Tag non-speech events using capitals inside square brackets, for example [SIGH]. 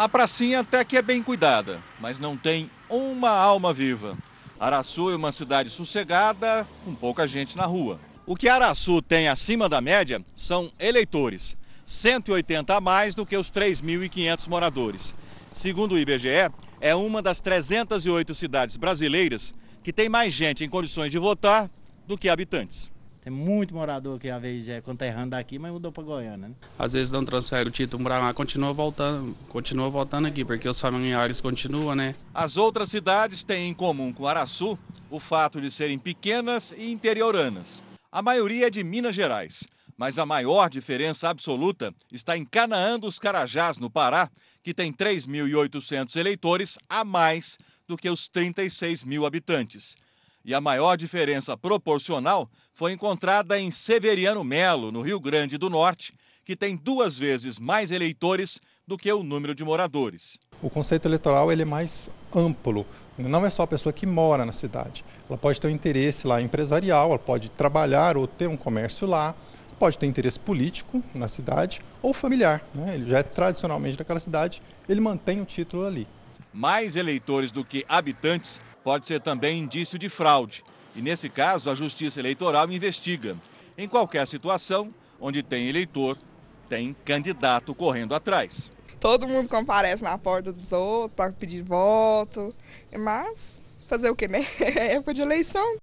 A pracinha até que é bem cuidada, mas não tem uma alma viva. Araçu é uma cidade sossegada, com pouca gente na rua. O que Araçu tem acima da média são eleitores, 180 a mais do que os 3.500 moradores. Segundo o IBGE, é uma das 308 cidades brasileiras que tem mais gente em condições de votar do que habitantes. Tem muito morador que às vezes é conterrando tá daqui, mas mudou para Goiânia. Né? Às vezes não transfere o título para lá, continua voltando, continua voltando aqui, porque os familiares continuam, né? As outras cidades têm em comum com Araçu o fato de serem pequenas e interioranas. A maioria é de Minas Gerais, mas a maior diferença absoluta está em Canaã dos Carajás, no Pará, que tem 3.800 eleitores a mais do que os 36 mil habitantes. E a maior diferença proporcional foi encontrada em Severiano Melo, no Rio Grande do Norte, que tem duas vezes mais eleitores do que o número de moradores. O conceito eleitoral ele é mais amplo. Não é só a pessoa que mora na cidade. Ela pode ter um interesse lá empresarial, ela pode trabalhar ou ter um comércio lá, pode ter interesse político na cidade ou familiar. Né? Ele já é tradicionalmente daquela cidade, ele mantém o título ali mais eleitores do que habitantes pode ser também indício de fraude. E nesse caso, a Justiça Eleitoral investiga. Em qualquer situação onde tem eleitor, tem candidato correndo atrás. Todo mundo comparece na porta dos outros para pedir voto, mas fazer o quê né? [LAUGHS] É época de eleição.